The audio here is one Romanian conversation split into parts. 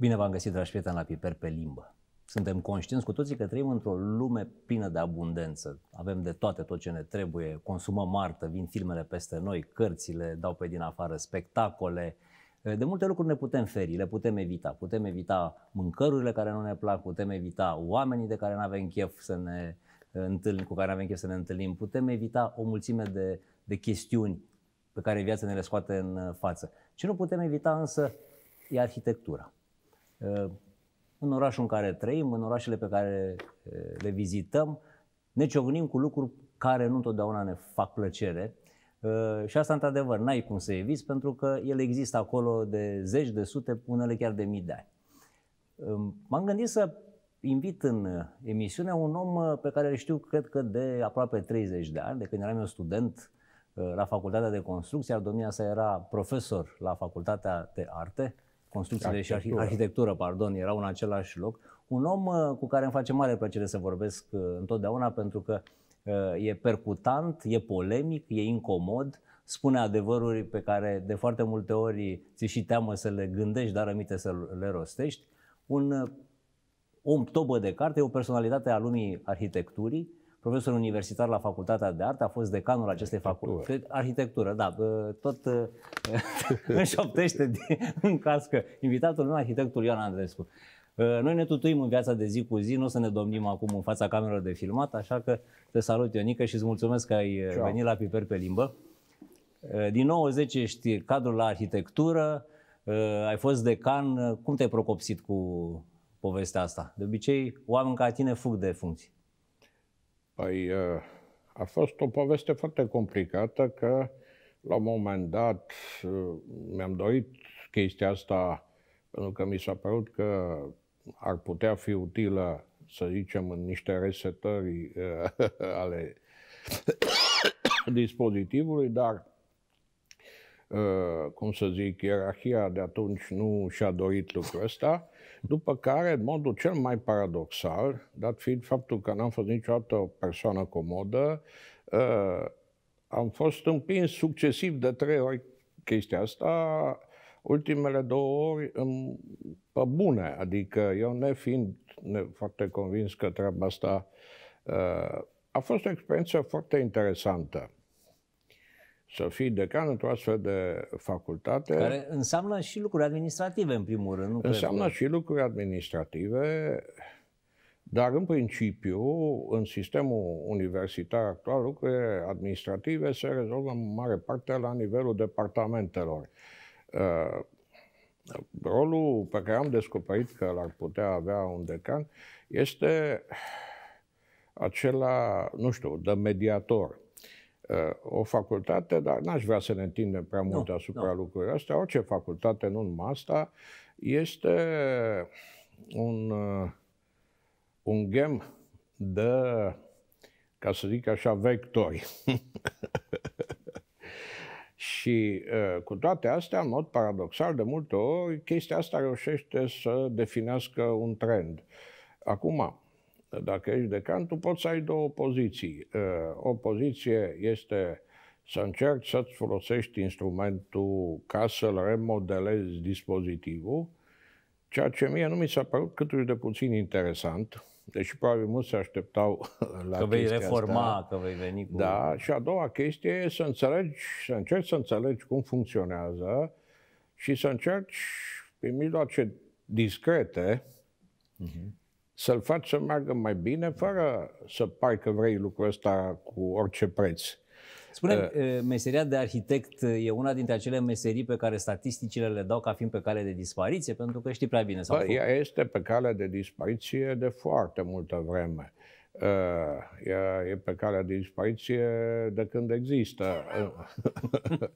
Bine v-am găsit, dragi prieteni, la Piper pe limbă. Suntem conștienți cu toții că trăim într-o lume plină de abundență. Avem de toate tot ce ne trebuie, consumăm artă, vin filmele peste noi, cărțile dau pe din afară, spectacole. De multe lucruri ne putem feri, le putem evita. Putem evita mâncărurile care nu ne plac, putem evita oamenii de care nu avem chef să ne eh, întâlnim, cu care nu avem chef să ne întâlnim, putem evita o mulțime de, de chestiuni pe care viața ne le scoate în eh, față. Ce nu putem evita însă e arhitectura. În orașul în care trăim, în orașele pe care le vizităm, ne ciognim cu lucruri care nu întotdeauna ne fac plăcere. Și asta, într-adevăr, n-ai cum să eviți, pentru că ele există acolo de zeci, de sute, unele chiar de mii de ani. M-am gândit să invit în emisiune un om pe care îl știu, cred că, de aproape 30 de ani, de când eram eu student la Facultatea de Construcție, iar domnia sa era profesor la Facultatea de Arte, construcțiile și arhi- arhitectură, pardon, erau în același loc. Un om uh, cu care îmi face mare plăcere să vorbesc uh, întotdeauna pentru că uh, e percutant, e polemic, e incomod, spune adevăruri pe care de foarte multe ori ți și teamă să le gândești, dar aminte să le rostești. Un om tobă de carte o personalitate a lumii arhitecturii, profesor universitar la Facultatea de Arte, a fost decanul acestei facultăți. Arhitectură, da, tot înșoptește în cască invitatul meu, arhitectul Ioan Andrescu. Noi ne tutuim în viața de zi cu zi, nu o să ne domnim acum în fața camerelor de filmat, așa că te salut, Ionică, și îți mulțumesc că ai Ceau. venit la Piper pe limbă. Din 90 ești cadrul la arhitectură, ai fost decan. Cum te-ai procopsit cu povestea asta? De obicei, oameni ca tine fug de funcții. Păi uh, a fost o poveste foarte complicată că la un moment dat uh, mi-am dorit chestia asta pentru că mi s-a părut că ar putea fi utilă, să zicem, în niște resetări uh, ale dispozitivului, dar cum să zic, ierarhia de atunci nu și-a dorit lucrul ăsta după care, în modul cel mai paradoxal, dat fiind faptul că n-am fost niciodată o persoană comodă, ă, am fost împins succesiv de trei ori chestia asta, ultimele două ori în, pe bune, adică eu nefiind ne, foarte convins că treaba asta ă, a fost o experiență foarte interesantă să fii decan într-o astfel de facultate. Care înseamnă și lucruri administrative, în primul rând. Nu înseamnă cred că... și lucruri administrative, dar în principiu, în sistemul universitar actual, lucrurile administrative se rezolvă în mare parte la nivelul departamentelor. Uh, rolul pe care am descoperit că l-ar putea avea un decan este acela, nu știu, de mediator Uh, o facultate, dar n-aș vrea să ne întindem prea mult no, asupra no. lucrurilor astea, orice facultate, nu numai asta, este un, uh, un gem de, ca să zic așa, vectori. Și uh, cu toate astea, în mod paradoxal, de multe ori, chestia asta reușește să definească un trend. Acum, dacă ești decan, tu poți să ai două poziții. Uh, o poziție este să încerci să-ți folosești instrumentul ca să-l remodelezi dispozitivul, ceea ce mie nu mi s-a părut cât de puțin interesant, deși probabil mulți se așteptau la Că vei reforma, asta. că vei veni cu... Da, și a doua chestie e să înțelegi, să încerci să înțelegi cum funcționează și să încerci prin mijloace discrete uh-huh să-l faci să meargă mai bine, fără să pari că vrei lucrul ăsta cu orice preț. Spune, uh, uh, meseria de arhitect uh, e una dintre acele meserii pe care statisticile le dau ca fiind pe cale de dispariție, pentru că știi prea bine. Sau ea este pe cale de dispariție de foarte multă vreme. Uh, ea e pe cale de dispariție de când există.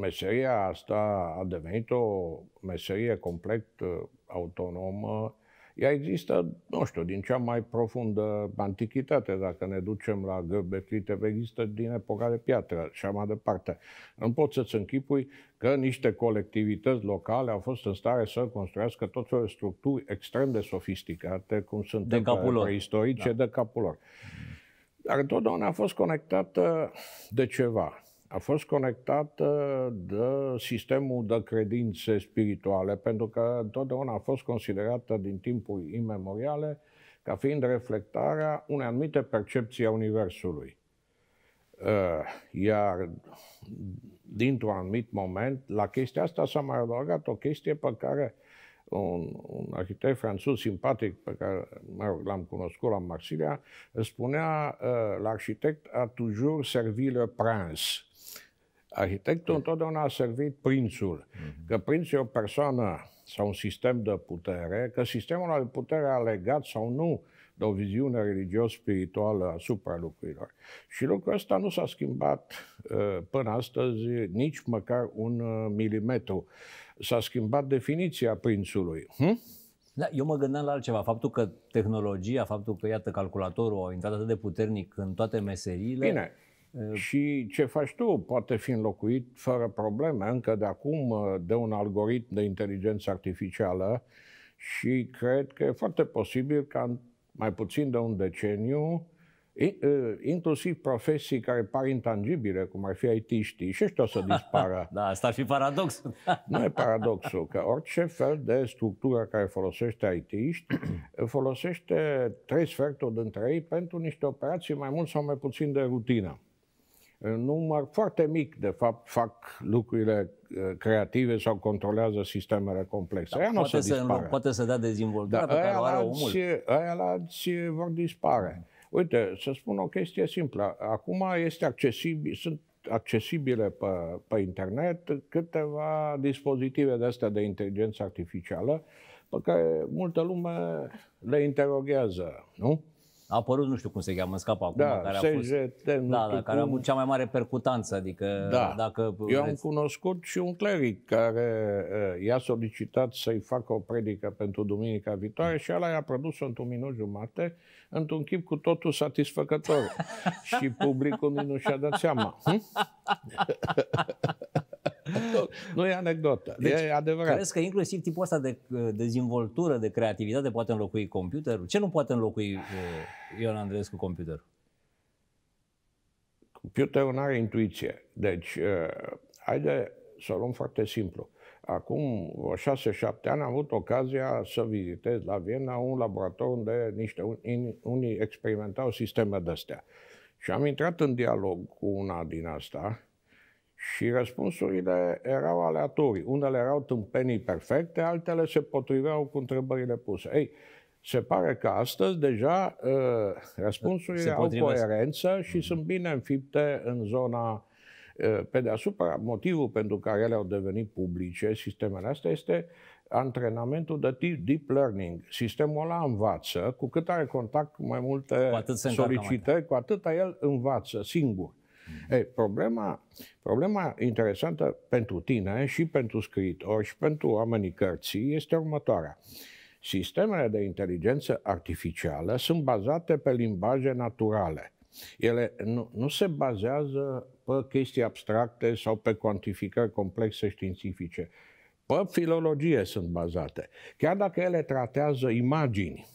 Meseria asta a devenit o meserie complet uh, autonomă ea există, nu știu, din cea mai profundă antichitate, dacă ne ducem la gârbe criteve, există din epoca de piatră și mai departe. Nu pot să-ți închipui că niște colectivități locale au fost în stare să construiască tot felul de structuri extrem de sofisticate, cum sunt de capul preistorice, da. de capul lor. Dar întotdeauna a fost conectată de ceva a fost conectată de sistemul de credințe spirituale, pentru că întotdeauna a fost considerată din timpul imemoriale ca fiind reflectarea unei anumite percepții a Universului. Uh, iar dintr-un anumit moment, la chestia asta s-a mai adăugat o chestie pe care un, un arhitect francez simpatic pe care mă rog, l-am cunoscut la Marsilia, spunea uh, l'architect a toujours servi le prince. Arhitectul întotdeauna a servit prințul, mm-hmm. că prințul e o persoană sau un sistem de putere, că sistemul de putere a legat sau nu de o viziune religios-spirituală asupra lucrurilor. Și lucrul ăsta nu s-a schimbat ă, până astăzi nici măcar un ă, milimetru. S-a schimbat definiția prințului. Hm? Da, eu mă gândeam la altceva. Faptul că tehnologia, faptul că, iată, calculatorul a intrat atât de puternic în toate meseriile... Bine, și ce faci tu poate fi înlocuit fără probleme încă de acum de un algoritm de inteligență artificială și cred că e foarte posibil ca în mai puțin de un deceniu inclusiv profesii care par intangibile, cum ar fi it și ăștia o să dispară. da, asta ar fi paradox. nu e paradoxul, că orice fel de structură care folosește it folosește trei sferturi dintre ei pentru niște operații mai mult sau mai puțin de rutină în număr foarte mic, de fapt, fac lucrurile uh, creative sau controlează sistemele complexe. Da, poate, să, să poate să dea dezvoltare. da, aia, Aia la alții vor dispare. Uite, să spun o chestie simplă. Acum este accesibil, sunt accesibile pe, pe internet câteva dispozitive de astea de inteligență artificială pe care multă lume le interoghează, nu? a apărut, nu știu cum se cheamă, în scap acum, da, care a fost, nu da, da, care a avut cea mai mare percutanță, adică da. dacă... Eu am cunoscut și un cleric care i-a solicitat să-i facă o predică pentru duminica viitoare și ăla i-a produs într-un minut jumate, într-un chip cu totul satisfăcător. și publicul nu și-a dat seama. nu e anecdotă, deci, e adevărat. Crezi că inclusiv tipul ăsta de dezvoltură, de creativitate poate înlocui computerul? Ce nu poate înlocui uh, Ion Andreescu computerul? Computerul nu are intuiție. Deci, uh, haide să o luăm foarte simplu. Acum 6-7 ani am avut ocazia să vizitez la Viena un laborator unde niște unii experimentau sisteme de-astea. Și am intrat în dialog cu una din asta, și răspunsurile erau aleatorii. Unele erau tâmpenii perfecte, altele se potriveau cu întrebările puse. Ei, se pare că astăzi deja uh, răspunsurile au coerență și mm-hmm. sunt bine înfipte în zona uh, pe deasupra. Motivul pentru care ele au devenit publice, sistemele astea, este antrenamentul de tip deep learning. Sistemul ăla învață, cu cât are contact cu mai multe cu solicitări, cu atât el învață singur. Mm. Ei, problema, problema interesantă pentru tine și pentru scriitori și pentru oamenii cărții este următoarea. Sistemele de inteligență artificială sunt bazate pe limbaje naturale. Ele nu, nu se bazează pe chestii abstracte sau pe cuantificări complexe științifice. Pe filologie sunt bazate. Chiar dacă ele tratează imagini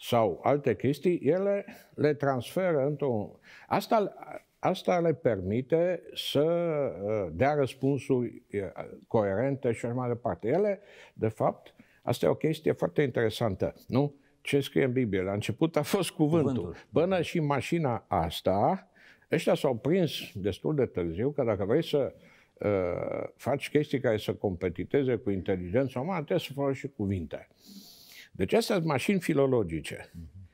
sau alte chestii, ele le transferă într-un... Asta Asta le permite să uh, dea răspunsuri uh, coerente și așa mai departe. Ele, de fapt, asta e o chestie foarte interesantă, nu? Ce scrie în Biblie? La început a fost cuvântul. cuvântul. Până și mașina asta, ăștia s-au prins destul de târziu că dacă vrei să uh, faci chestii care să competiteze cu inteligența umană, trebuie să folosești cuvinte. Deci astea sunt mașini filologice. Mhm.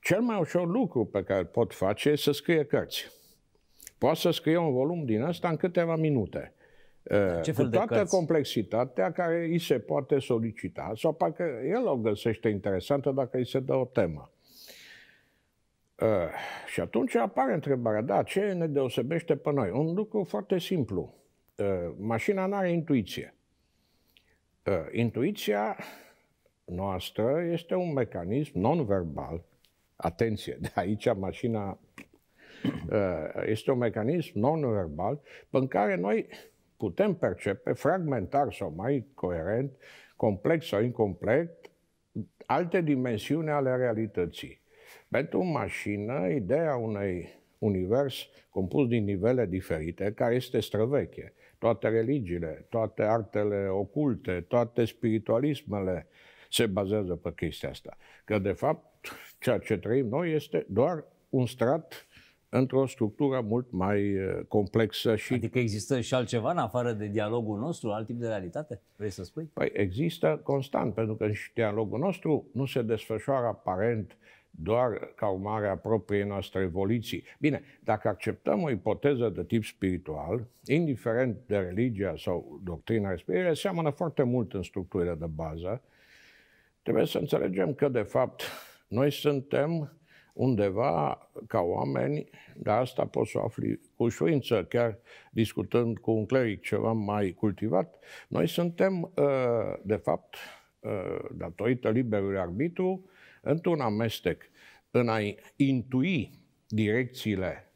Cel mai ușor lucru pe care pot face e să scrie cărți poate să scrie un volum din ăsta în câteva minute. Da, eh, ce cu fel toată de cărți? complexitatea care îi se poate solicita sau parcă el o găsește interesantă dacă îi se dă o temă. Uh, și atunci apare întrebarea, da, ce ne deosebește pe noi? Un lucru foarte simplu. Uh, mașina nu are intuiție. Uh, intuiția noastră este un mecanism non-verbal. Atenție, de aici mașina Eh, este un mecanism non-verbal în care noi putem percepe fragmentar sau mai coerent, complex sau incomplet, alte dimensiuni ale realității. Pentru mașină, ideea unui univers compus din nivele diferite, care este străveche, toate religiile, toate artele oculte, toate spiritualismele se bazează pe chestia asta. Că, de fapt, ceea ce trăim noi este doar un strat într-o structură mult mai uh, complexă. Și... Adică există și altceva în afară de dialogul nostru, alt tip de realitate? Vrei să spui? Păi există constant, pentru că și dialogul nostru nu se desfășoară aparent doar ca urmare a propriei noastre evoluții. Bine, dacă acceptăm o ipoteză de tip spiritual, indiferent de religia sau doctrina respectivă, seamănă foarte mult în structurile de bază, trebuie să înțelegem că, de fapt, noi suntem undeva ca oameni, dar asta poți să afli cu ușurință, chiar discutând cu un cleric ceva mai cultivat, noi suntem, ă, de fapt, ă, datorită liberului arbitru, într-un amestec în a intui direcțiile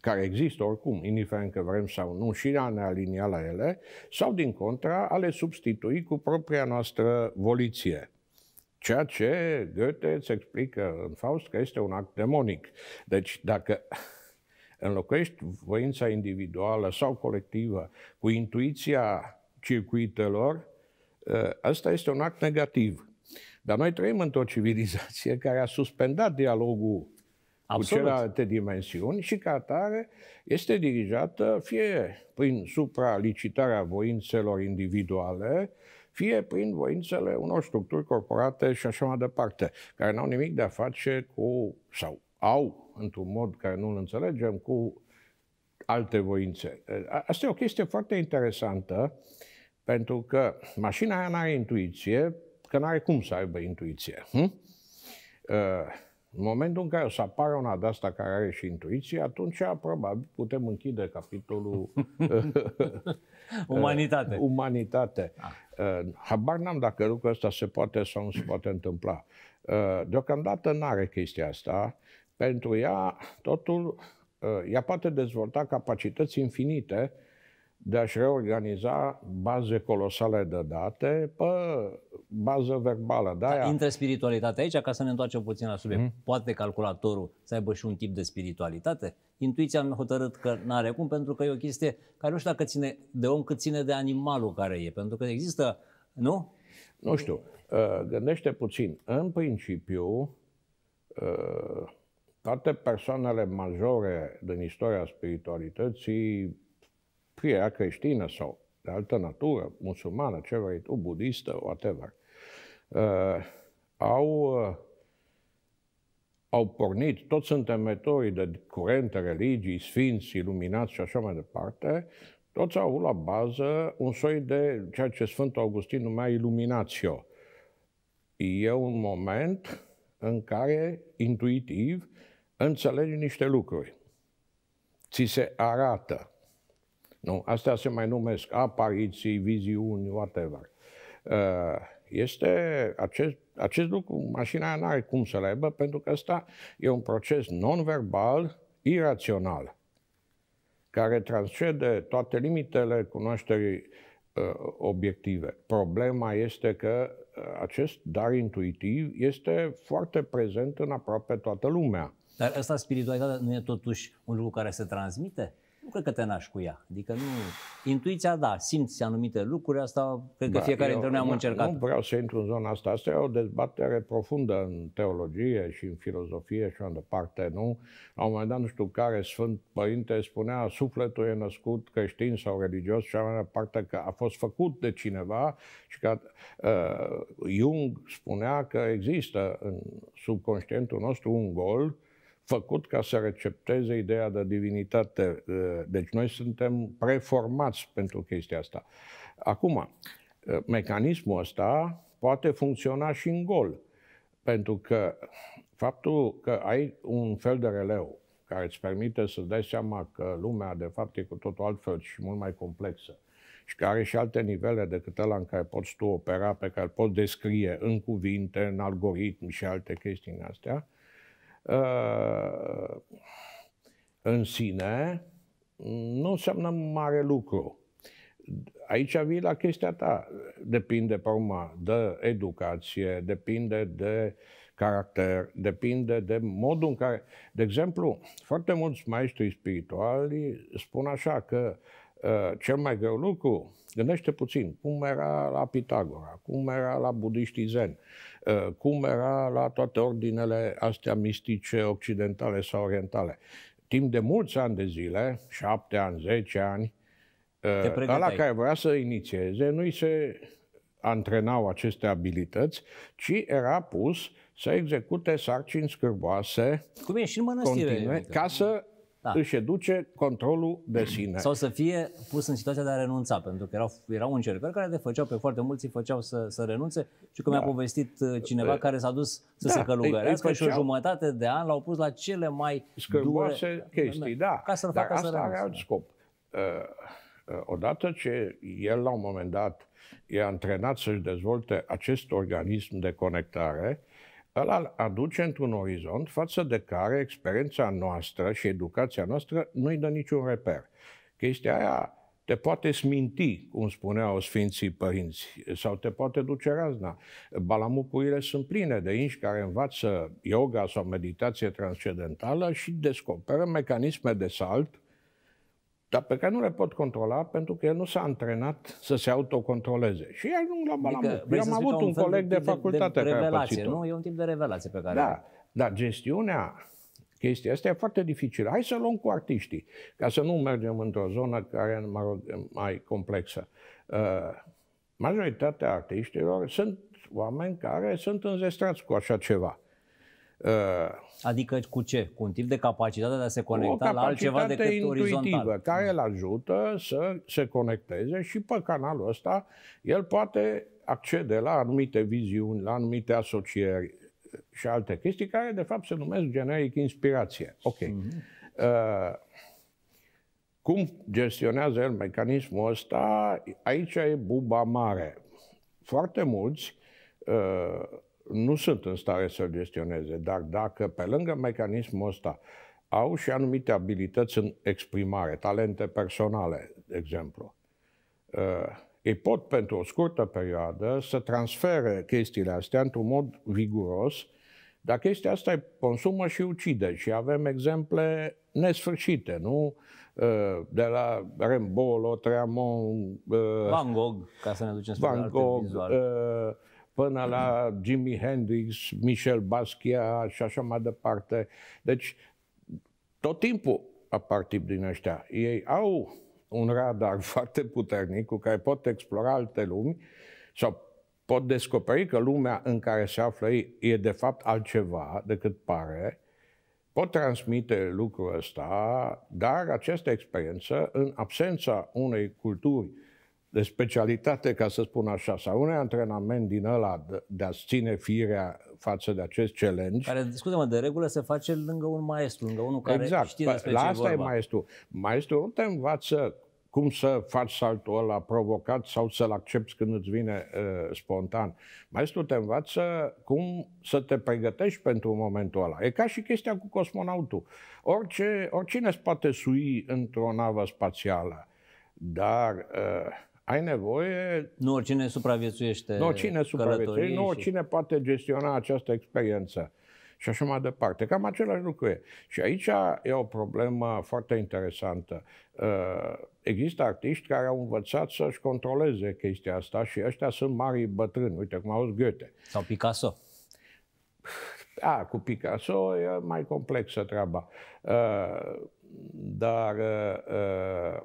care există oricum, indiferent că vrem sau nu, și a ne alinia la ele, sau din contra, a le substitui cu propria noastră voliție. Ceea ce Goethe îți explică în Faust că este un act demonic. Deci dacă înlocuiești voința individuală sau colectivă cu intuiția circuitelor, asta ă, este un act negativ. Dar noi trăim într-o civilizație care a suspendat dialogul Absolut. cu celelalte dimensiuni și ca atare este dirijată fie prin supralicitarea voințelor individuale, fie prin voințele unor structuri corporate și așa mai departe, care n-au nimic de a face cu, sau au, într-un mod care nu l înțelegem, cu alte voințe. Asta e o chestie foarte interesantă, pentru că mașina aia nu are intuiție, că nu are cum să aibă intuiție. Hm? Uh, în momentul în care o să apară una de asta care are și intuiție, atunci probabil putem închide capitolul uh, umanitate. Uh, umanitate. Ah. Habar n-am dacă lucrul ăsta se poate sau nu se poate întâmpla. Deocamdată nu are chestia asta. Pentru ea, totul, ea poate dezvolta capacități infinite de a-și reorganiza baze colosale de date pe bază verbală. De da, aia... Da, intră spiritualitatea aici, ca să ne întoarcem puțin la subiect. Mm. Poate calculatorul să aibă și un tip de spiritualitate? Intuiția am hotărât că nu are cum, pentru că e o chestie care nu știu dacă ține de om, cât ține de animalul care e. Pentru că există, nu? Nu știu. Uh, gândește puțin. În principiu, uh, toate persoanele majore din istoria spiritualității fie păi, ea creștină sau de altă natură, musulmană, ce vrei tu, budistă, whatever, uh, au, uh, au pornit, toți suntem metorii de curente, religii, sfinți, iluminați și așa mai departe, toți au avut la bază un soi de ceea ce Sfântul Augustin numea iluminațio. E un moment în care, intuitiv, înțelegi niște lucruri. Ți se arată nu? Astea se mai numesc apariții, viziuni, whatever. Uh, este acest, acest lucru, mașina nu are cum să le aibă, pentru că asta e un proces non-verbal, irațional, care transcede toate limitele cunoașterii uh, obiective. Problema este că uh, acest dar intuitiv este foarte prezent în aproape toată lumea. Dar asta spiritualitatea nu e totuși un lucru care se transmite? nu cred că te naști cu ea. Adică nu... Intuiția, da, simți anumite lucruri, asta cred că da, fiecare dintre noi am încercat. Nu vreau să intru în zona asta. Asta e o dezbatere profundă în teologie și în filozofie și în departe, nu? La un moment dat, nu știu care Sfânt Părinte spunea sufletul e născut creștin sau religios și mai departe că a fost făcut de cineva și că uh, Jung spunea că există în subconștientul nostru un gol uh, făcut ca să recepteze ideea de divinitate. Uh, deci noi suntem preformați pentru chestia asta. Acum, uh, mecanismul ăsta poate funcționa și în gol, pentru că faptul că ai un fel de releu care îți permite să dai seama că lumea, de fapt, e cu totul altfel și mult mai complexă și care are și alte nivele decât ăla în care poți tu opera, pe care poți descrie în cuvinte, în algoritm și alte chestii în astea, Ă, în sine nu înseamnă mare lucru. Aici vii la chestia ta. Depinde, pe urmă, de educație, depinde de caracter, depinde de modul în care... De exemplu, foarte mulți maestri spirituali spun așa că uh, cel mai greu lucru, gândește puțin, cum era la Pitagora, cum era la budiștii zen, Ă, cum era la toate ordinele astea mistice occidentale sau orientale. Timp de mulți ani de zile, șapte ani, zece ani, ă, ăla care vrea să inițieze nu-i se antrenau aceste abilități, ci era pus să execute sarcini scârboase. Cum e și în mănăstire. Continue, ca să da. își educe controlul de sine. Sau să fie pus în situația de a renunța, pentru că erau, erau încercări care le făceau pe foarte mulți, îi făceau să, să renunțe și cum da. mi-a povestit uh, cineva e, care s-a dus să da, se călugărească și o jumătate de an l-au pus la cele mai scârboase dure... chestii, da. da. Ca să-l facă asta să renunțe. are alt scop. Uh, uh, odată ce el la un moment dat e antrenat să-și dezvolte acest organism de conectare, uh, îl aduce într-un orizont față de care experiența noastră și educația noastră nu-i dă niciun reper. Chestia aia te poate sminti, cum spuneau Sfinții Părinți, sau te poate duce razna. Balamucurile sunt pline de inși care învață yoga sau meditație transcendentală și descoperă mecanisme de salt dar pe care nu le pot controla pentru că el nu s-a antrenat să se autocontroleze. Și el nu l-a adică, Eu am avut un, coleg de, de facultate de, de care a a nu? E un tip de revelație pe care... Da, dar gestiunea chestia asta e foarte dificilă. Hai să luăm cu artiștii, ca să nu mergem într-o zonă care mă rog, mai complexă. Uh, majoritatea artiștilor sunt oameni care sunt înzestrați cu așa ceva. Uh, adică cu ce? Cu un tip de capacitate de a se conecta la altceva decât intuitivă, orizontal. care îl ajută să se conecteze și pe canalul ăsta el poate accede la anumite viziuni, la anumite asocieri și alte chestii care de fapt se numesc generic inspirație. Ok. Mm-hmm. Uh, cum gestionează el mecanismul ăsta? Aici e buba mare. Foarte mulți uh, nu sunt în stare să-l gestioneze, dar dacă pe lângă mecanismul ăsta au și anumite abilități în exprimare, talente personale, de exemplu, uh, ei pot pentru o scurtă perioadă să transfere chestiile astea într-un mod viguros, dar chestia asta îi consumă și ucide și avem exemple nesfârșite, nu? Uh, de la Rembolo, Tremont... Uh, Van Gogh, ca să ne ducem spre Van Gogh, până la Jimi Hendrix, Michel Basquiat și așa mai departe. Deci, tot timpul apar tip din ăștia. Ei au un radar foarte puternic cu care pot explora alte lumi sau pot descoperi că lumea în care se află ei e de fapt altceva decât pare, pot transmite lucrul ăsta, dar această experiență, în absența unei culturi de specialitate, ca să spun așa, sau un antrenament din ăla de a ține firea față de acest challenge. Care, scuze-mă, de regulă se face lângă un maestru, lângă unul care exact. știe păi, despre La asta e, vorba. e maestru. Maestru nu te învață cum să faci saltul ăla provocat sau să-l accepti când îți vine uh, spontan. Maestru te învață cum să te pregătești pentru momentul ăla. E ca și chestia cu cosmonautul. Orice, oricine îți poate sui într-o navă spațială, dar uh, ai nevoie... Nu, cine supraviețuiește Nu, cine supraviețuiește, nu, și... cine poate gestiona această experiență și așa mai departe. Cam același lucru e. Și aici e o problemă foarte interesantă. Uh, există artiști care au învățat să-și controleze chestia asta și ăștia sunt mari bătrâni. Uite cum au Goethe. Sau Picasso. A, cu Picasso e mai complexă treaba. Uh, dar uh,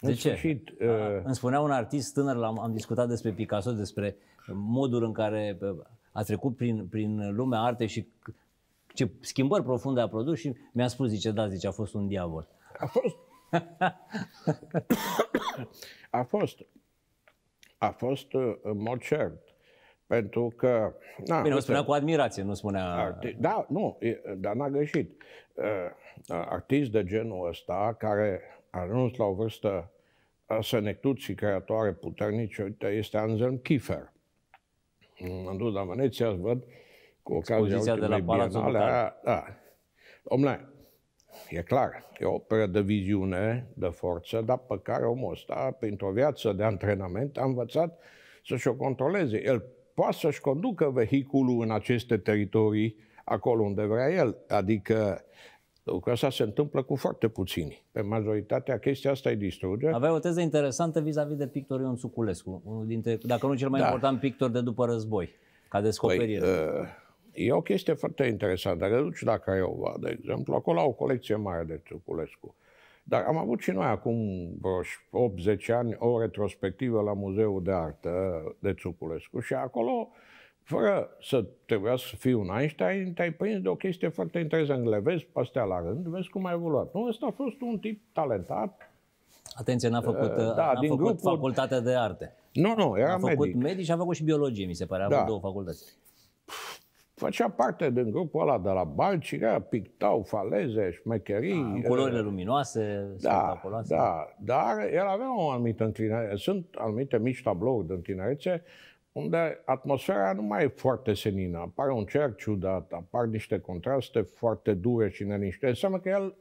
de în ce? Sfârșit, uh... Îmi spunea un artist tânăr, am, am discutat despre Picasso, despre modul în care a trecut prin, prin lumea arte și ce schimbări profunde a produs și mi-a spus, zice, da, zice, a fost un diavol. A fost. a fost. A fost în uh, mod cert. Pentru că... Na, Bine, o spunea cu admirație, nu spunea... Arti... Da, nu, dar n-a greșit. Uh, uh, artist de genul ăsta, care a ajuns la o vârstă sănătuți și creatoare puternice, uite, este Anselm Kiefer. M-am dus la Veneția, îți văd cu ocazia Expoziția de la Palatul da. Omle, e clar, e o operă de viziune, de forță, dar pe care omul ăsta, printr-o viață de antrenament, a învățat să-și o controleze. El poate să-și conducă vehiculul în aceste teritorii acolo unde vrea el. Adică Lucrul ăsta se întâmplă cu foarte puțini. Pe majoritatea chestia asta e distruge. Avea o teză interesantă vis-a-vis -vis de pictorul Ion Suculescu, unul dintre, dacă nu cel mai da. important pictor de după război, ca descoperire. Păi, uh, e o chestie foarte interesantă. Dacă duci la Craiova, de exemplu, acolo au o colecție mare de Suculescu. Dar am avut și noi acum vreo 8-10 ani o retrospectivă la Muzeul de Artă de Suculescu și acolo uh, fără să trebuiască să fii un Einstein, te-ai prins de o chestie foarte interesantă. Le vezi pe astea la rând, vezi cum a evoluat. Nu, ăsta a fost un tip talentat. Atenție, n-a făcut, eh, eh, da, n-a din făcut grupul... facultatea de arte. Nu, nu, era a făcut medic. medic și a făcut și biologie, mi se pare, a da. avut două facultăți. Făcea parte din grupul ăla de la era, pictau faleze, șmecherii. Da, în eh, culorile luminoase, da, da, dar el avea o anumită înclinare. Sunt anumite mici tablouri de întinerețe unde atmosfera nu mai e foarte senină. Apare un cer ciudat, apar niște contraste foarte dure și neliniște. Înseamnă că el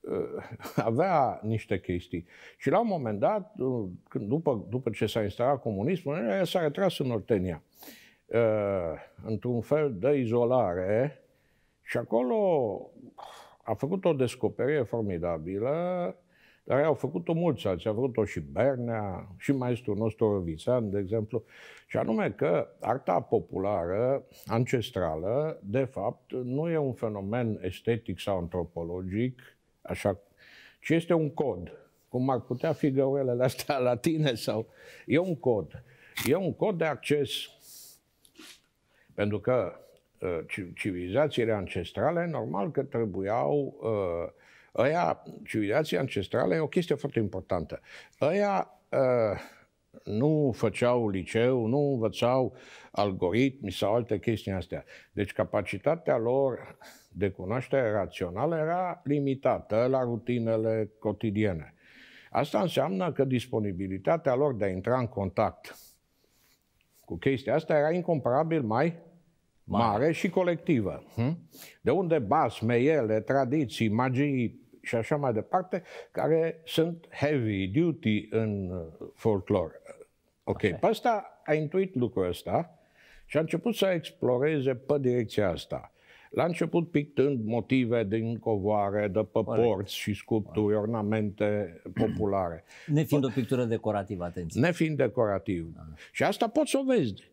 uh, avea niște chestii. Și la un moment dat, uh, după, după ce s-a instalat comunismul, el s-a retras în Ortenia, uh, într-un fel de izolare și acolo a făcut o descoperire formidabilă dar au făcut-o mulți alții, a făcut-o și Bernea, și maestrul nostru Rovițan, de exemplu, și anume că arta populară, ancestrală, de fapt, nu e un fenomen estetic sau antropologic, așa, ci este un cod, cum ar putea fi găurelele astea latine sau... E un cod. E un cod de acces. Pentru că uh, civilizațiile ancestrale, normal că trebuiau uh, Aia, civilizația ancestrală e o chestie foarte importantă. Aia uh, ă, nu făceau liceu, nu învățau algoritmi sau alte chestii astea. Deci capacitatea lor de cunoaștere rațională era limitată la rutinele cotidiene. Asta înseamnă că disponibilitatea lor de a intra în contact cu chestia asta era incomparabil mai mare, mare și colectivă. Hm? De unde basme, ele, tradiții, magii, și așa mai departe, care sunt heavy duty în uh, folclor. Ok, așa. pe asta a intuit lucrul ăsta și a început să exploreze pe direcția asta. La început pictând motive din covoare, de pe Corect. porți și sculpturi, Corect. ornamente populare. fiind o pictură decorativă, atenție. fiind decorativ. Da. Și asta poți să o vezi.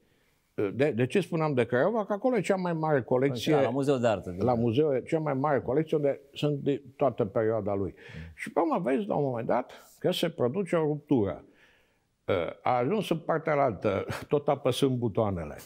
Eh, de, de ce spuneam de Craiova? Că acolo e cea mai mare colecție... la Muzeul de Artă. La muzeu e cea mai mare colecție unde sunt de toată perioada lui. Și pe urmă vezi la un moment dat că se produce o ruptură. Eh, a ajuns în partea altă, tot apăsând butoanele.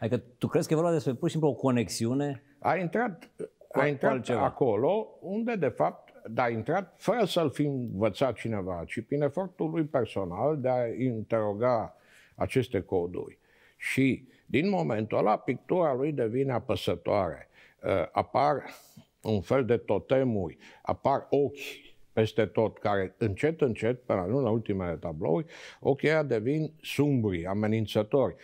Adică tu crezi că e vorba despre pur și simplu o conexiune? A intrat, a intrat altceva. acolo unde, de fapt, dar a intrat fără să-l fi învățat cineva, ci prin efortul lui personal de a interoga aceste coduri. Și din momentul ăla, pictura lui devine apăsătoare. Uh, apar un fel de totemuri, apar ochi peste tot, care încet, încet, până ajung la ultimele tablouri, ochii devin sumbri, amenințători.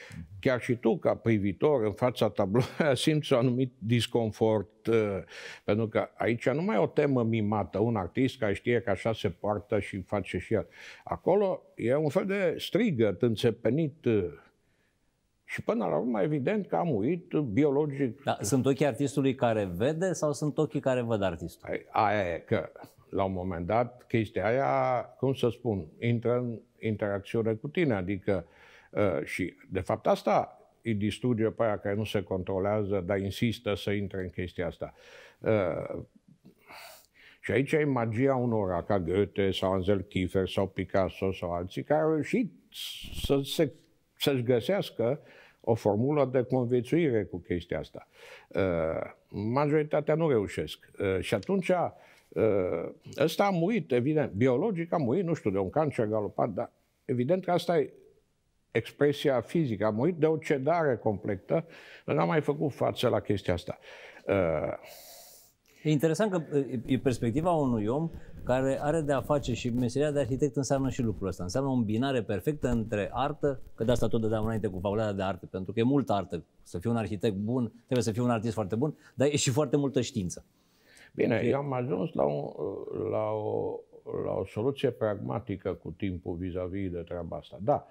Chiar și tu, ca privitor în fața tablouri, simți un anumit disconfort, uh, pentru că aici nu mai e o temă mimată, un artist care știe că așa se poartă și face și el. Acolo e un fel de strigăt înțepenit, uh, și până la urmă, evident că a murit biologic. Da, sunt ochii artistului care vede sau sunt ochii care văd artistul? Păi, aia e, că la un moment dat, chestia aia, cum să spun, intră în interacțiune cu tine, adică uh, și de fapt asta îi distruge pe aia care nu se controlează, dar insistă să intre în chestia asta. Uh, și aici e magia unora ca Goethe sau Anzel Kiefer sau Picasso sau alții care au reușit să se, să-și găsească o formulă de conviețuire cu chestia asta. Uh, majoritatea nu reușesc. Uh, și atunci uh, Ă, ăsta a murit, evident, biologic a murit, nu știu, de un cancer galopat, dar evident că asta e expresia fizică, a murit de o cedare completă, n-a mai făcut față la chestia asta. Ă, e interesant că e perspectiva unui om care are de a face și meseria de arhitect înseamnă și lucrul ăsta. Înseamnă o binare perfectă între artă, că de asta tot dădeam înainte cu facultatea de artă, pentru că e multă artă. Să fii un arhitect bun, trebuie să fii un artist foarte bun, dar e și foarte multă știință. Bine, okay. eu am ajuns la, un, la, o, la o soluție pragmatică cu timpul vis-a-vis -vis de treaba asta. Da,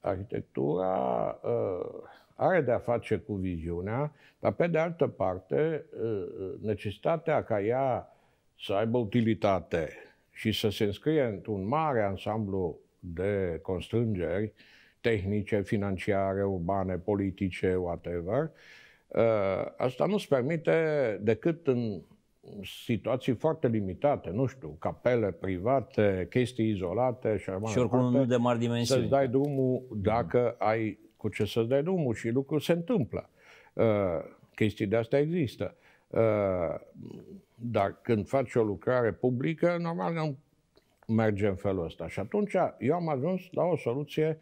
arhitectura uh, are de-a face cu viziunea, dar pe de altă parte, uh, necesitatea ca ea să aibă utilitate și să se înscrie într-un mare ansamblu de constrângeri tehnice, financiare, urbane, politice, whatever, uh, asta nu-ți permite decât în situații foarte limitate, nu știu, capele private, chestii izolate și așa Și oricum parte, nu de mari dimensiuni. Să-ți dai drumul dacă ai cu ce să-ți dai drumul și lucrul se întâmplă. Uh, chestii de astea există. Uh, dar când faci o lucrare publică, normal nu merge în felul ăsta. Și atunci eu am ajuns la o soluție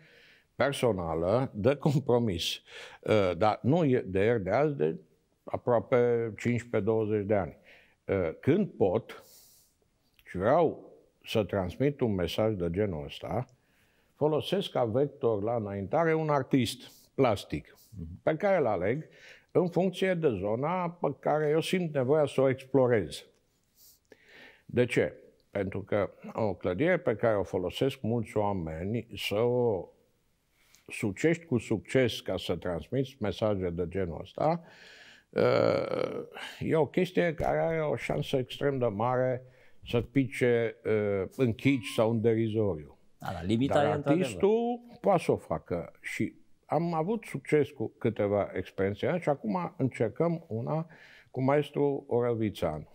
personală de compromis. Uh, dar nu e de ieri de azi, de aproape 15-20 de ani Ă, când pot și vreau să transmit un mesaj de genul ăsta, folosesc ca vector la înaintare un artist plastic pe care îl aleg în funcție de zona pe care eu simt nevoia să o explorez. De ce? Pentru că o clădire pe care o folosesc mulți oameni să o sucești cu succes ca să transmiți mesaje de genul ăsta, uh, Uh, e o chestie care are o șansă extrem de mare să pice uh, în chici sau în derizoriu. Da, la limita Dar artistul poate să o facă și am avut succes cu câteva experiențe și acum încercăm una cu maestru Orăvițanu.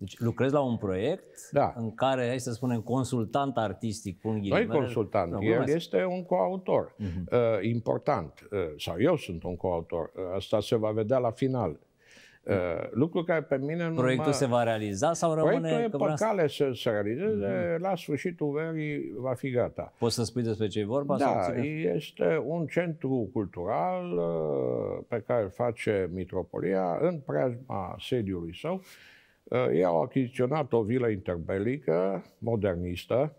Deci lucrezi la un proiect da. în care, hai să spunem, consultant artistic, pun păi, ghilimele. Nu e consultant, no, da, el este un coautor uh-huh. uh, important. Uh, sau eu sunt un coautor. Uh, asta se va vedea la final. Uh, lucru care pe mine nu Proiectul se va realiza sau rămâne... Proiectul că e pe cale să se realizeze, mm la sfârșitul verii va fi gata. Poți să spui despre ce e vorba? Da, sau este un centru cultural uh, pe care îl face Mitropolia în preajma sediului său ei uh, au achiziționat o vilă interbelică, modernistă,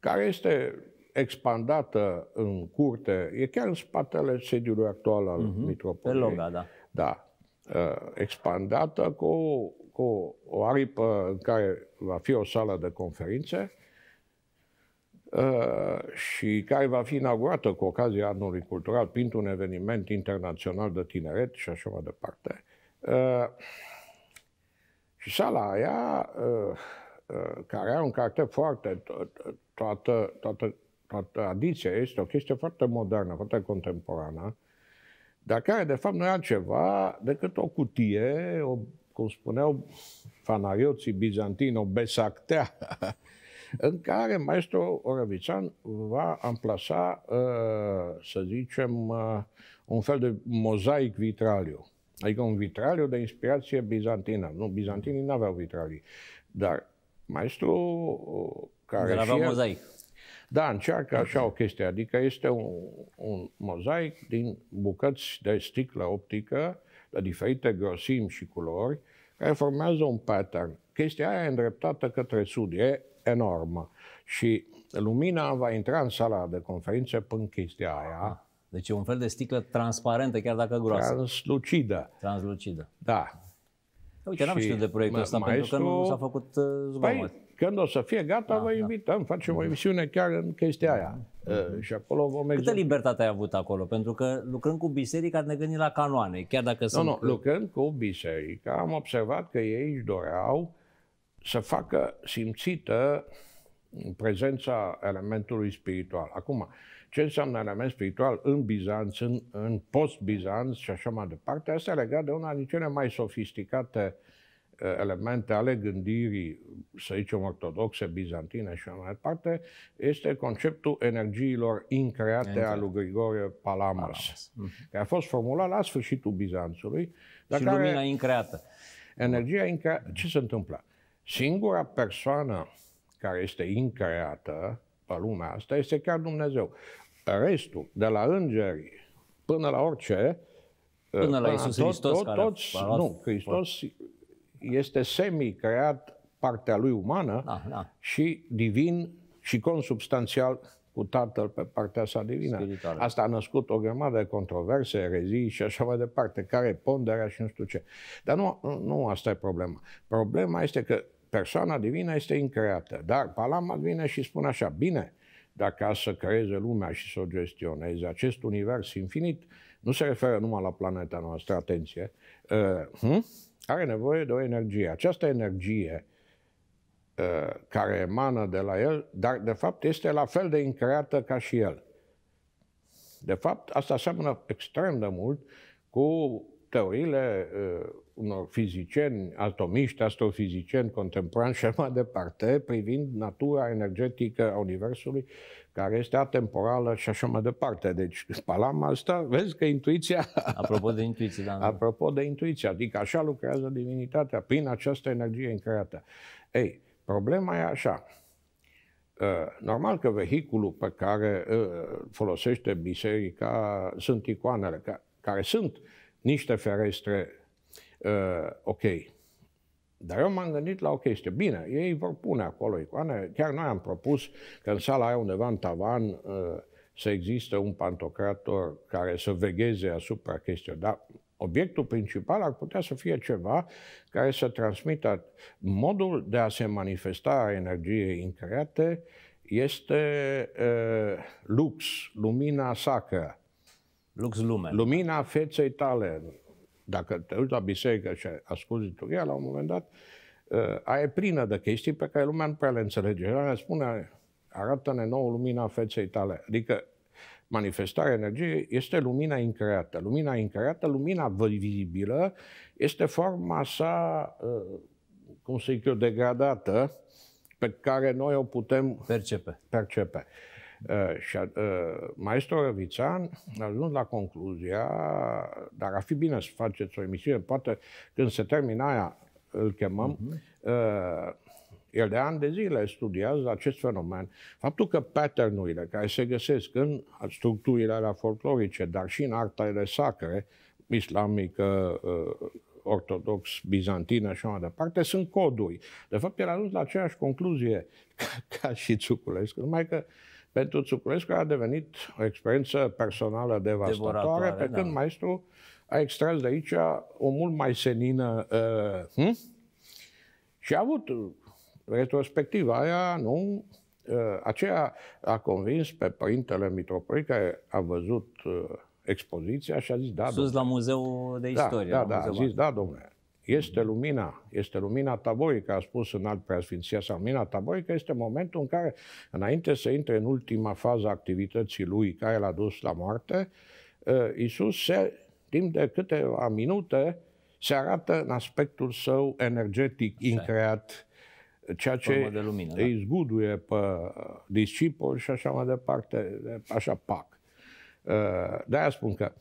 care este expandată în curte, e chiar în spatele sediului actual al uh-huh, mhm. Mitropoliei. Pe Loga, da. Da. Uh, expandată cu, cu o aripă în care va fi o sală de conferințe uh, și care va fi inaugurată cu ocazia anului cultural printr-un eveniment internațional de tineret și așa mai departe. Și sala aia, uh, uh, care are un caracter foarte, toată, toată, toată tradiția este o chestie foarte modernă, foarte contemporană, dar care de fapt nu e altceva decât o cutie, o, cum spuneau fanarioții bizantini, o besactea, în care maestru Orăvițan va amplasa, uh, să zicem, un fel de mozaic vitraliu. Adică un vitraliu de inspirație bizantină. Nu, bizantinii nu aveau vitralii. Dar maestru uh, care Dar avea mozaic. Da, încearcă așa o chestie, adică este un, un mozaic din bucăți de sticlă optică, de diferite grosimi și culori, care formează un pattern. Chestia aia e îndreptată către sud, e enormă. Și lumina va intra în sala de conferințe până chestia aia, deci e un fel de sticlă transparentă, chiar dacă groasă. Translucidă. Translucidă. Da. Uite, n-am știut de proiectul ăsta, maestru, pentru că nu s-a făcut uh, zgomot. Păi, când o să fie gata, ah, da, vă invităm, da. facem o emisiune chiar în chestia aia. Da. Uh, și acolo vom Câtă libertate ai avut acolo? Pentru că lucrând cu biserica ne gândim la canoane, chiar dacă nu, sunt... Nu, nu, lucrând cu biserica am observat că ei își doreau să facă simțită prezența elementului spiritual. Acum, uh, ce înseamnă element spiritual în Bizanț, în, în post-Bizanț și așa mai departe, asta e legat de una din cele mai sofisticate uh, elemente ale gândirii, să zicem, ortodoxe, bizantine și așa mai departe, este conceptul energiilor increate Înțeleg. al lui Grigore Palamas, Palamas, mhm. care a fost formulat la sfârșitul Bizanțului. Și care lumina increată. Energia increată. Ce se întâmplă? Singura persoană care este increată, pe lumea asta este chiar Dumnezeu restul, de la îngeri până la orice, până la uh, Isus Hristos, tot, care toți, a nu, Hristos este semi-creat partea lui umană da, da. și divin și consubstanțial cu Tatăl pe partea sa divină. Spiritual. Asta a născut o grămadă de controverse, erezii și așa mai departe, care e ponderea și nu știu ce. Dar nu, nu asta e problema. Problema este că persoana divină este increată. Dar Palama vine și spune așa, bine, uh, dar ca să creeze lumea și să o gestioneze, acest univers infinit nu se referă numai la planeta noastră, atenție, uh, hm? are nevoie de o energie. Această energie uh, care emană de la el, dar de fapt este la fel de increată ca și el. De fapt, asta seamănă extrem de mult cu teoriile uh, unor fizicieni, atomiști, astrofizicieni contemporani și mai departe, privind natura energetică a Universului, care este atemporală și așa mai departe. Deci, spalam asta, vezi că intuiția... Apropo de intuiție, da. Apropo de intuiție, adică așa lucrează divinitatea, prin această energie încreată. Ei, problema e așa, ă, normal că vehiculul pe care ă, folosește biserica sunt icoanele, care sunt niște ferestre uh, ok. Dar eu m-am gândit la o chestie. Bine, ei vor pune acolo icoane. Chiar noi am propus că în sala aia undeva în tavan uh, să există un pantocrator care să vegheze asupra chestiei. Dar obiectul principal ar putea să fie ceva care să transmită modul de a se manifesta a energiei increate este uh, lux, lumina sacră. Lux lume. Lumina feței tale, dacă te uiți la biserică și asculti liturghia, la un moment dat, uh, aia e plină de chestii pe care lumea nu prea le înțelege. Ea spune, arată-ne nouă lumina feței tale. Adică manifestarea energiei este lumina increată. Lumina increată, lumina vizibilă, este forma sa, uh, cum să zic eu, degradată, pe care noi o putem percepe. percepe. Eh, și eh, maestrul Răvițan, ajuns la concluzia, dar ar fi bine să faceți o emisiune, poate când se termină aia îl chemăm, uh-huh. el de ani de zile studiază acest fenomen. Faptul că patternurile care se găsesc în structurile alea folclorice, dar și în artele sacre, islamică, ortodox, bizantină și mai departe, sunt coduri. De fapt, el a ajuns la aceeași concluzie ca, ca și Țuculescu, numai că uh, pentru Țuculescu a devenit o experiență personală devastatoare, Devoratoare, pe când da. maestru a extras de aici o mult mai senină... Uh, hm? Și a avut uh, retrospectiva aia, nu? Uh, aceea a convins pe părintele Mitropolit, care a văzut uh, expoziția și a zis, da, Sus domnule. la muzeul de da, istorie. Da, da, da, a zis, da, domnule, este lumina, este lumina taboică, a spus în alt preasfinția sa, lumina taboică este momentul în care, înainte să intre în ultima fază a activității lui care l-a dus la moarte, uh, Isus se, timp de câteva minute, se arată în aspectul său energetic, increat, ceea ce de lumină, da. îi da? zguduie pe uh, discipoli și așa mai departe, așa pac. Uh, de-aia spun că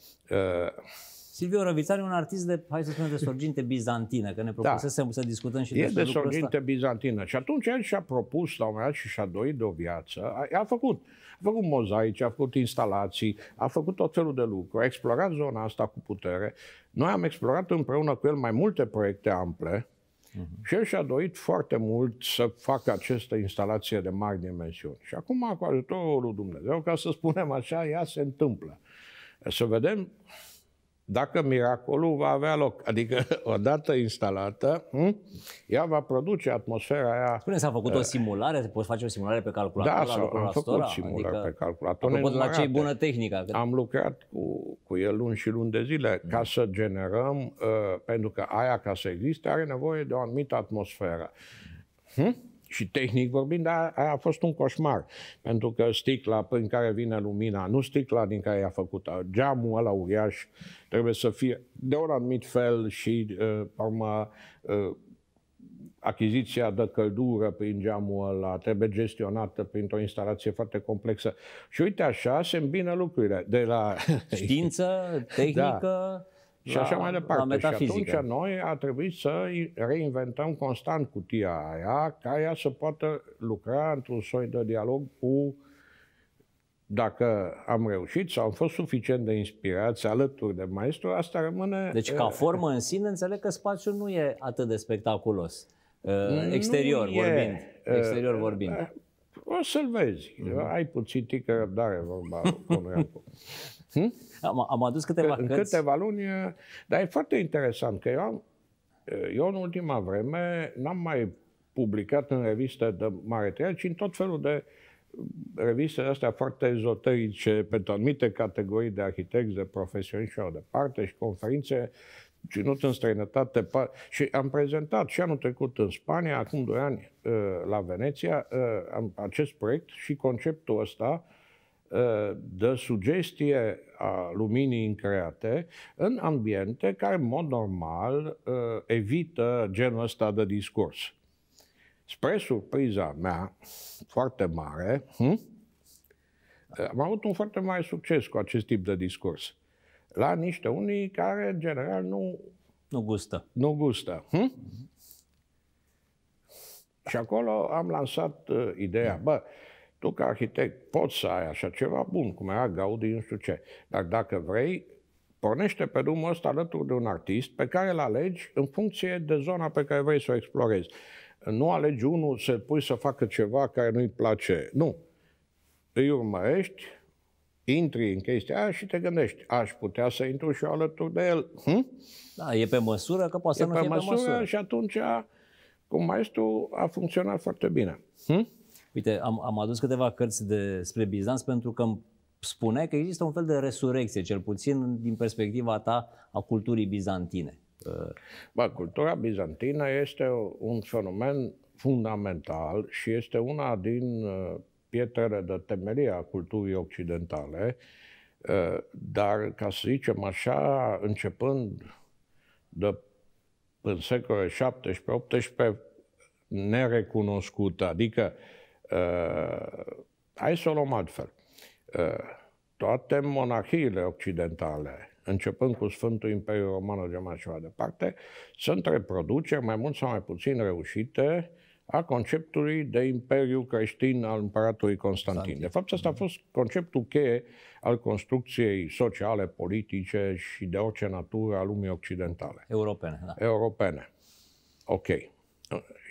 Silvio Răvițar e un artist de, hai să spunem, de sorginte bizantină, că ne da. propusesem da. să discutăm și e despre de sorginte ăsta. bizantină. Și atunci el și-a propus la un moment și și-a doi de o viață. A, a făcut, a făcut mozaice, a făcut instalații, a făcut tot felul de lucruri, a explorat zona asta cu putere. Noi am explorat împreună cu el mai multe proiecte ample, Uh-huh. Și el și-a dorit foarte mult să facă această instalație de mari dimensiuni. Și acum, cu ajutorul lui Dumnezeu, ca să spunem așa, ea se întâmplă. Să vedem dacă miracolul va avea loc. Adică, odată instalată, hm, ea va produce atmosfera aia... Spune, s-a făcut o eh, simulare? Se poți face o simulare pe calculator? Da, s-a făcut simulare adică, pe calculator. Apropo la ce bună tehnica. Că... Am lucrat cu, cu el luni și luni de zile mm. ca să generăm, uh, pentru că aia ca să existe are nevoie de o anumită atmosferă. Hmm? și tehnic vorbind, dar a fost un coșmar. Pentru că sticla prin care vine lumina, nu sticla din care i-a făcut, geamul ăla uriaș trebuie să fie de un anumit fel și, uh, urmă, uh, achiziția de căldură prin geamul ăla, trebuie gestionată printr-o instalație foarte complexă. Și uite așa se îmbină lucrurile. De la... Știință, tehnică... Da și la, da, așa mai departe. și atunci noi a trebuit să reinventăm constant cutia aia, ca ea să poată lucra într-un soi de dialog cu dacă am reușit sau am fost suficient de inspirați alături de maestru, asta rămâne... Deci ca formă în sine înțeleg că spațiul nu e atât de spectaculos. Uh, exterior nu vorbind. E. Uh, exterior vorbind. Uh, o să-l vezi. Mm-hmm. Ai puțin tică răbdare vorba lui Hmm? Am, am adus câteva În cărți. câteva luni, dar e foarte interesant că eu, am, eu în ultima vreme n-am mai publicat în reviste de mare tăiere, ci în tot felul de reviste astea foarte ezoterice pentru anumite categorii de arhitecți, de profesioniști și de parte și conferințe ținut în străinătate. Și am prezentat și anul trecut în Spania, acum doi ani la Veneția, acest proiect și conceptul ăsta Uh, de sugestie a luminii încreate în ambiente care, în mod normal, uh, evită genul ăsta de discurs. Spre surpriza mea foarte mare, hm? Uh, am avut un foarte mare succes cu acest tip de discurs. La niște unii care, în general, nu... Nu gustă. Nu gustă. Hm? Mm-hmm. Și acolo am lansat uh, ideea, bă, uh, tu, ca arhitect, poți să ai așa ceva bun, cum era Gaudi, nu știu ce. Dar dacă vrei, pornește pe drumul ăsta alături de un artist pe care îl alegi în funcție de zona pe care vrei să o explorezi. Nu alegi unul să pui să facă ceva care nu-i place. Nu. Îi urmărești, intri în chestia aia și te gândești, aș putea să intru și eu alături de el. Hm? Da, e pe măsură, că poate e să nu pe fie măsură, pe măsură. Și atunci, cu maestru, a funcționat foarte bine. Hm? Uite, am, am adus câteva cărți despre Bizanț pentru că îmi că există un fel de resurrecție, cel puțin din perspectiva ta a culturii bizantine. Ba, cultura bizantină este un fenomen fundamental și este una din uh, pietrele de temelie a culturii occidentale, uh, dar, ca să zicem așa, începând de în secolul 17-18, nerecunoscută, adică uh, Uh, hai să o luăm altfel. Uh, toate monarhiile occidentale, începând cu Sfântul Imperiu Roman mai și mai departe, sunt reproduceri mai mult sau mai puțin reușite a conceptului de imperiu creștin al împăratului Constantin. Constantin. De fapt, asta a mm. fost conceptul cheie al construcției sociale, politice și de orice natură a lumii occidentale. Europene, da. Europene. Ok.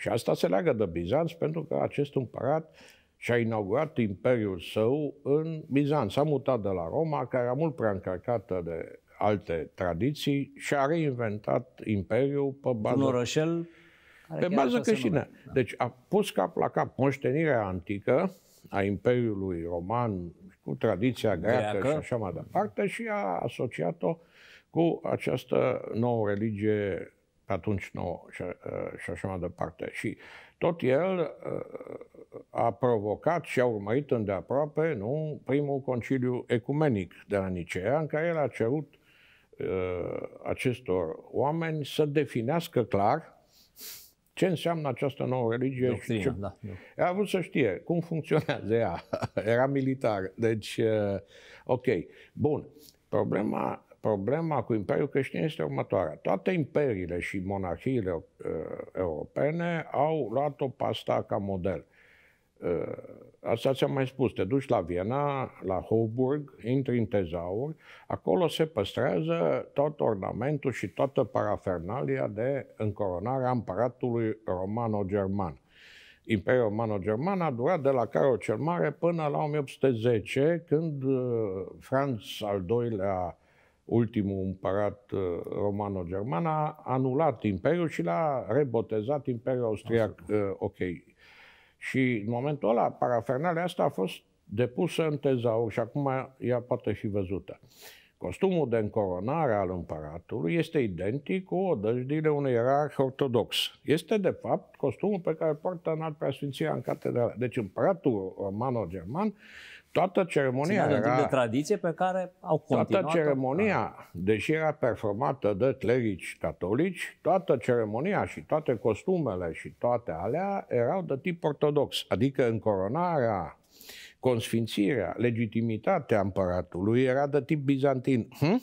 Și asta se leagă de Bizanț pentru că acest împărat și-a inaugurat imperiul său în Bizanț. S-a mutat de la Roma, care era mult prea încărcată de alte tradiții și a reinventat imperiul pe bază... Un orășel pe bază creștină. Da. Deci a pus cap la cap moștenirea antică a Imperiului Roman cu tradiția greacă, greacă. și așa mai departe și a asociat-o cu această nouă religie pe atunci nu și, uh, și așa mai departe. Și tot el uh, a provocat și a urmărit îndeaproape nu, primul conciliu ecumenic de la Nicea, în care el a cerut uh, acestor oameni să definească clar ce înseamnă această nouă religie. Doctrina, și ce... da. da. A vrut să știe cum funcționează ea. Era militar. Deci, ok. Bun. Problema problema cu Imperiul Creștin este următoarea. Toate imperiile și monarhiile uh, europene au luat-o pasta ca model. Uh, asta ți-am mai spus, te duci la Viena, la Hoburg, intri în tezaur. acolo se păstrează tot ornamentul și toată parafernalia de încoronare a împăratului romano-german. Imperiul Romano-German a durat de la Carol cel Mare până la 1810, când uh, Franz al doilea ultimul împărat uh, romano-german, a anulat imperiul și l-a rebotezat Imperiul Austriac uh, OK. Și în momentul ăla, parafernalea asta a fost depusă în tezaur și acum ea poate fi văzută. Costumul de încoronare al împăratului este identic cu odăjdile unui ierarh ortodox. Este, de fapt, costumul pe care poartă în alt preasfinția în catedrală. Deci împăratul romano-german toată ceremonia era... de tradiție pe care au continuat... Toată ceremonia, ah. deși era performată de clerici catolici, toată ceremonia și toate costumele și toate alea erau de tip ortodox, adică încoronarea, consfințirea, legitimitatea împăratului era de tip bizantin. Hm?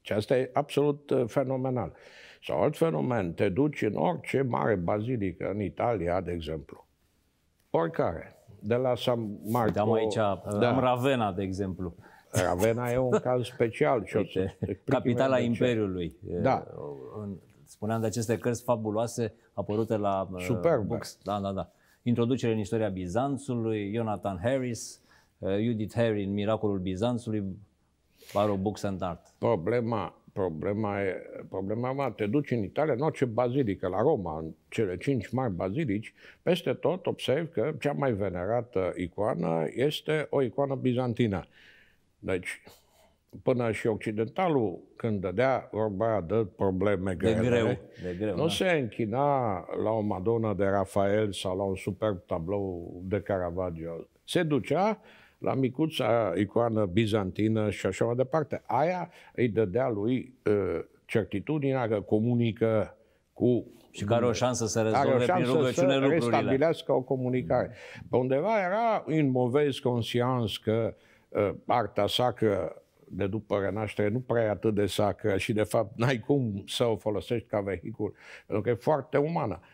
Și asta e absolut uh, fenomenal. Sau alt fenomen, te duci în orice mare bazilică în Italia, de exemplu, oricare, de la San Marco. Dăm aici da. Ravena, de exemplu. Ravena e un caz special. Și Uite, capitala Imperiului. Da. Spuneam de aceste cărți fabuloase apărute la uh, super Books. Da, da, da. Introducere în istoria Bizanțului, Jonathan Harris, uh, Judith Harry în Miracolul Bizanțului, Baro Books and Art. Problema problema, e, problema mea, te duci în Italia, în orice bazilică, la Roma, în cele cinci mari bazilici, peste tot observ că cea mai venerată icoană este o icoană bizantină. Deci, până și occidentalul, când dădea vorba aia de probleme grele, de greu, de greu, nu da. se închina la o Madonna de Rafael sau la un superb tablou de Caravaggio. Se ducea la micuța icoană bizantină și așa mai departe. Aia îi dădea lui uh, certitudinea că comunică cu și care o șansă să rezolve prin rugăciune să lucrurile. restabilească o comunicare. Pe mm. undeva era în movez consciență că uh, arta sacră de după renaștere nu prea e atât de sacră și de fapt n-ai cum să o folosești ca vehicul, pentru că e foarte umană. Uh,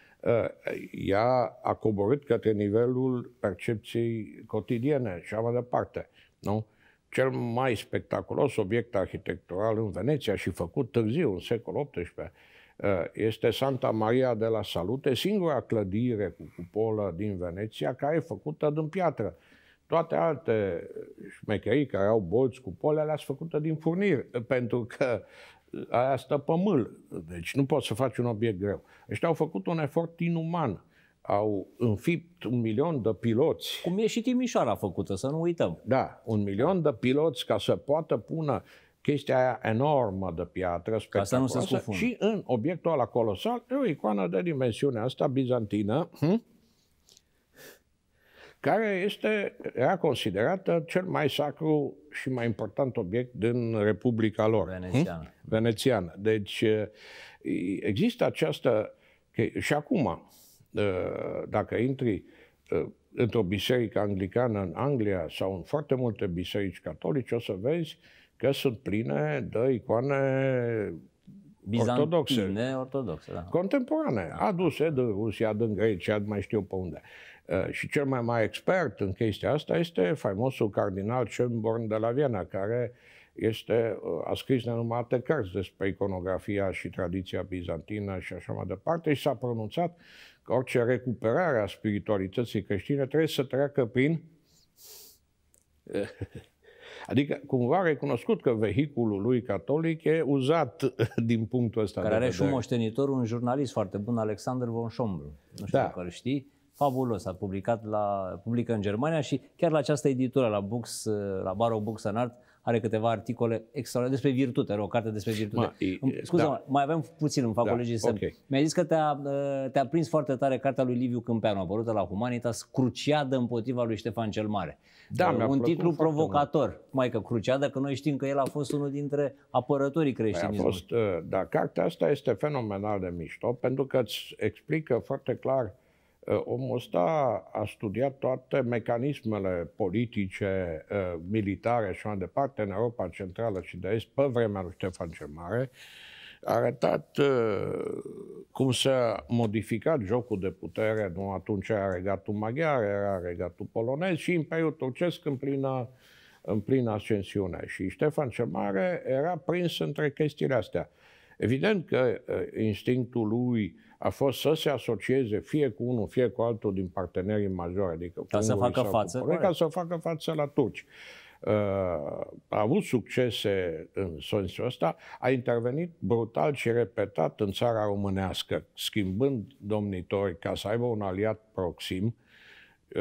ea a coborât către nivelul percepției cotidiene și mai departe. Nu? Cel mai spectaculos obiect arhitectural în Veneția și făcut târziu, în secolul XVIII, uh, este Santa Maria de la Salute, singura clădire cu cupolă din Veneția care e făcută din piatră. Toate alte șmecherii care au bolți cu pole le-ați făcută din furnir, pentru că aia stă pe mâl, deci nu poți să faci un obiect greu. Ăștia au făcut un efort inuman. Au înfipt un milion de piloți. Cum e și Timișoara făcută, să nu uităm. Da, un milion de piloți ca să poată pună chestia aia enormă de piatră ca să nu se scufundă. și în obiectul ăla colosal e o icoană de dimensiune asta bizantină hm? care este, era considerată cel mai sacru și mai important obiect din Republica lor. Hm? Venețiană. Hm? venețiană. Deci eh, există această... Și acum, eh, dacă intri eh, într-o biserică anglicană în Anglia sau în foarte multe biserici catolice, o să vezi că sunt pline de icoane Bizantine, ortodoxe. ortodoxe da. Contemporane, da. aduse de Rusia, din Grecia, mai știu pe unde. Și cel mai mare expert în chestia asta este faimosul cardinal Schönborn de la Viena, care uh, este, a scris nenumărate cărți despre iconografia și tradiția bizantină și așa mai departe și s-a pronunțat că orice recuperare a spiritualității creștine trebuie să treacă prin... Adică cumva a recunoscut că vehiculul lui catolic e uzat din punctul ăsta Care de are și un moștenitor, un jurnalist foarte bun, Alexander von Schombl, nu știu da. dacă știi, fabulos, a publicat la, publică în Germania și chiar la această editură, la Books, la Baro Books and Art, are câteva articole extraordinare despre virtute, o carte despre virtute. Ma, e, scuze da. mai avem puțin, îmi fac da, colegii să... Okay. mi ai zis că te-a, ă, te-a prins foarte tare cartea lui Liviu Câmpeanu, apărută la Humanitas, Cruciadă împotriva lui Ștefan cel Mare. Da, ă, mi-a un titlu provocator, mai că Cruciadă, că noi știm că el a fost unul dintre apărătorii creștinismului. Păi a fost, ă, da, cartea asta este fenomenal de mișto, pentru că îți explică foarte clar Eh, omul ăsta a studiat toate mecanismele politice, eh, militare și mai departe în Europa Centrală și de Est pe vremea lui Ștefan cel Mare, a arătat eh, cum s-a modificat jocul de putere, nu atunci era regatul maghiar, era regatul polonez și Imperiul Turcesc în plină, în plină ascensiune. Și Ștefan cel Mare era prins între chestiile astea. Evident că uh, instinctul lui a fost să se asocieze fie cu unul, fie cu altul din partenerii majori, adică ca să facă față, cu ca să facă față la turci. Uh, a avut succese în sensul ăsta, a intervenit brutal și repetat în țara românească, schimbând domnitori ca să aibă un aliat proxim, Ă,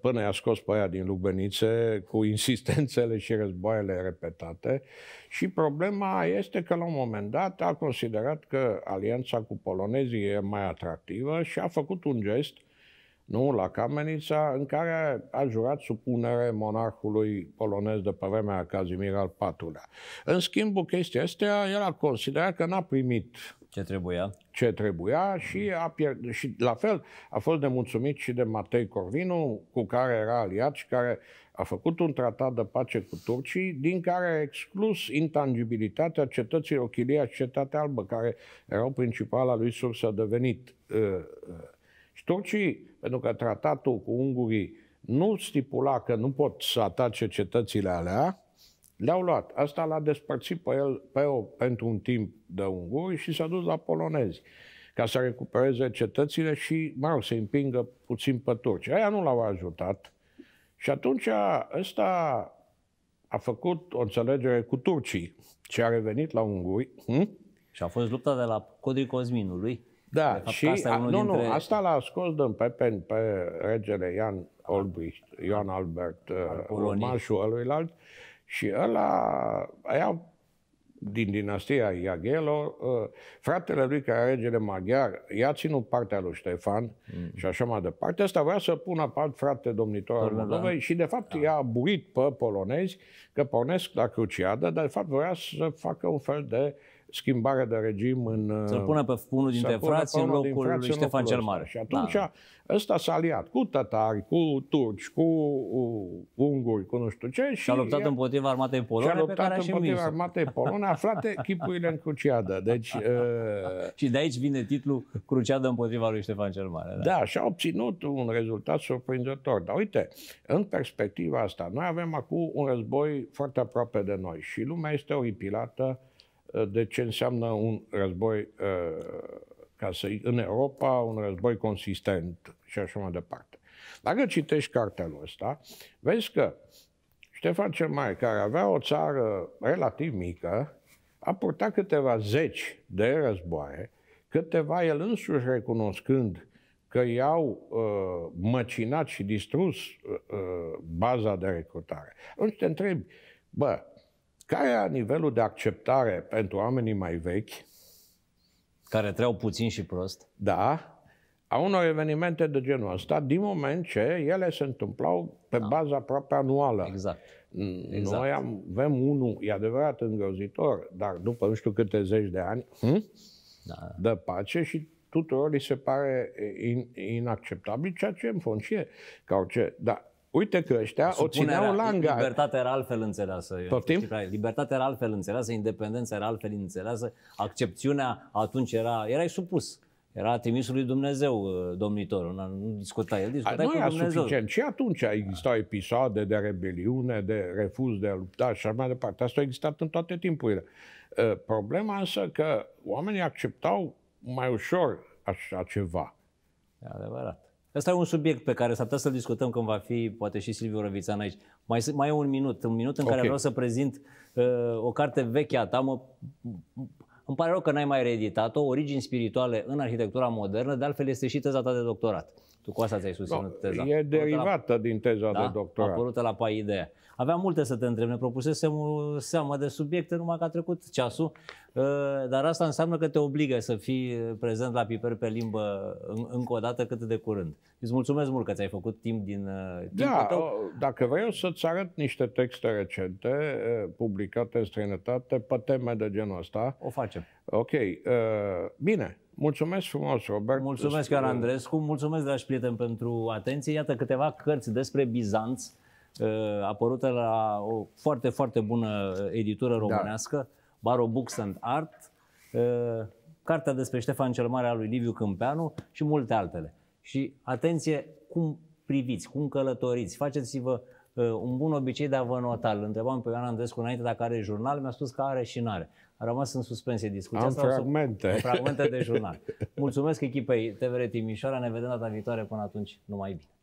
până i-a scos pe aia din Lubenițe cu insistențele și războaiele repetate și problema este că la un moment dat a considerat că alianța cu polonezii e mai atractivă și a făcut un gest nu, la Camenița, în care a jurat supunere monarhului polonez de pe vremea Cazimir al IV-lea. În schimb, chestia este, el a considerat că n-a primit ce trebuia. Ce trebuia și, a pierd, și la fel a fost de mulțumit și de Matei Corvinu, cu care era aliat și care a făcut un tratat de pace cu turcii, din care a exclus intangibilitatea cetății Ochilia și Cetatea Albă, care erau principala lui sursă de venit. Uh, uh, și turcii, pentru că tratatul cu ungurii nu stipula că nu pot să atace cetățile alea, le-au luat. Asta l-a despărțit pe el pe o, pentru un timp de unguri și s-a dus la polonezi ca să recupereze cetățile și, mă rog, să împingă puțin pe turci. Aia nu l-au ajutat. Și atunci ăsta a făcut o înțelegere cu turcii și a revenit la unguri. Hm? Și a fost lupta de la Codric Cosminului. Da, fapt, și asta a, nu, dintre... nu, asta l-a scos din pe, pe regele Ian Olbricht, Ioan Albert, al uh, urmașul ăluilalt, și ăla, aia din dinastia Iaghelo, ă, fratele lui care are regele maghiar, i-a ținut partea lui Ștefan mm. și așa mai departe. Asta vrea să pună apart frate domnitor al Moldovei da. și de fapt da. i-a aburit pe polonezi că pornesc la cruciadă, dar de fapt vrea să facă un fel de uh, schimbarea de regim în... Să-l uh, pună pe unul dintre frații în locul lui Ștefan cel Mare. Și da. atunci da. ăsta s-a aliat cu tătari, cu turci, cu unguri, cu nu știu ce. Și, și a luptat ea, împotriva armatei polone și a luptat pe care împotriva și armatei polone, aflate chipurile în cruciadă. Deci, uh... și de aici vine titlul Cruciadă împotriva lui Ștefan cel Mare. Da, da și a obținut un rezultat surprinzător. Dar uite, în perspectiva asta, noi avem acum un război foarte aproape de noi și lumea este oripilată Eh, de ce înseamnă un război eh, ca să, în Europa, un război consistent și așa mai departe. Dacă citești cartea ăsta, vezi că Ștefan cel Mare, care avea o țară relativ mică, a purtat câteva zeci de războaie, câteva el însuși recunoscând că i-au uh, măcinat și distrus uh, baza de recrutare. Atunci te întrebi, bă, care era nivelul de acceptare pentru oamenii mai vechi? Care treau puțin și prost. Da, a unor evenimente de genul ăsta, din moment ce ele se întâmplau pe da. baza aproape anuală. Exact. exact. Noi am, avem unul, e adevărat îngrozitor, dar după nu știu câte zeci de ani, hm? da. dă pace și tuturor li se pare in, inacceptabil, ceea ce în fond și e ca orice. Dar Uite că ăștia o țineau langa. Libertatea era altfel înțeleasă. Tot timp? Libertatea era altfel înțeleasă, independența era altfel înțeleasă, accepțiunea atunci era, erai supus. Era trimisul lui Dumnezeu, uh, domnitorul. Nu discuta el, discuta nu cu era Dumnezeu. suficient. Și atunci existau episoade de rebeliune, de refuz de a lupta și așa mai departe. Asta a existat în toate timpurile. Uh, problema însă că oamenii acceptau mai ușor așa ceva. E adevărat. Asta e un subiect pe care s-ar putea să-l discutăm când va fi, poate și Silviu Răvițan aici. Mai, mai e un minut, un minut în okay. care vreau să prezint uh, o carte veche a ta. Mă, îmi pare rău că n-ai mai reeditat-o, Origini spirituale în arhitectura modernă, de altfel este și teza ta de doctorat. Tu cu asta ți-ai susținut no, da, teza. E derivată la, din teza da? de doctorat. Apărută la Paideea. Aveam multe să te întreb, ne propusesem o seamă de subiecte, numai că a trecut ceasul. Ă, dar asta înseamnă că te obligă să fii ă, prezent la piper pe limbă în, încă o dată cât de curând. Îți mulțumesc mult că ți-ai făcut timp din ă, da, tău. dacă vrei o să-ți arăt niște texte recente publicate în străinătate pe teme de genul ăsta. O facem. Ok, bine. Mulțumesc frumos, Robert. Mulțumesc, Ioan Andrescu. Mulțumesc, dragi prieteni, pentru atenție. Iată câteva cărți despre Bizanț apărută la o foarte, foarte bună editură da. românească. Da. Baro Books and Art, cartea despre Ștefan cel Mare al lui Liviu Câmpeanu și multe altele. Și atenție cum priviți, cum călătoriți, faceți-vă un bun obicei de a vă nota. Îl întrebam pe Ioan Andrescu înainte dacă are jurnal, mi-a spus că are și nu are A rămas în suspensie discuția. Am asta fragmente. Sub... Fragmente de jurnal. Mulțumesc echipei TVR Timișoara, ne vedem data viitoare, până atunci, numai bine.